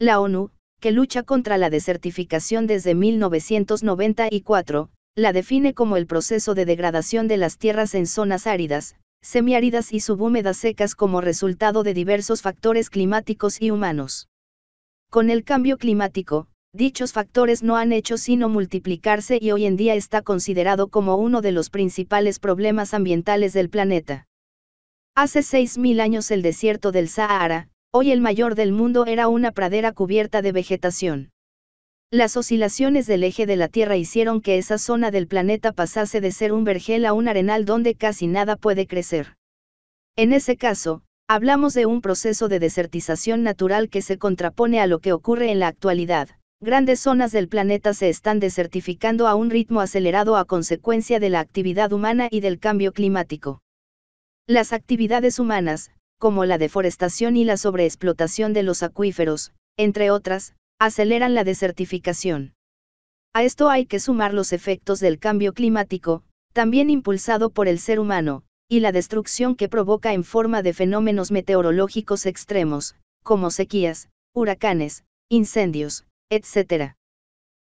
la ONU, que lucha contra la desertificación desde 1994, la define como el proceso de degradación de las tierras en zonas áridas, semiáridas y subhúmedas secas como resultado de diversos factores climáticos y humanos. Con el cambio climático, dichos factores no han hecho sino multiplicarse y hoy en día está considerado como uno de los principales problemas ambientales del planeta. Hace 6.000 años el desierto del Sahara, Hoy el mayor del mundo era una pradera cubierta de vegetación. Las oscilaciones del eje de la Tierra hicieron que esa zona del planeta pasase de ser un vergel a un arenal donde casi nada puede crecer. En ese caso, hablamos de un proceso de desertización natural que se contrapone a lo que ocurre en la actualidad. Grandes zonas del planeta se están desertificando a un ritmo acelerado a consecuencia de la actividad humana y del cambio climático. Las actividades humanas, como la deforestación y la sobreexplotación de los acuíferos, entre otras, aceleran la desertificación. A esto hay que sumar los efectos del cambio climático, también impulsado por el ser humano, y la destrucción que provoca en forma de fenómenos meteorológicos extremos, como sequías, huracanes, incendios, etc.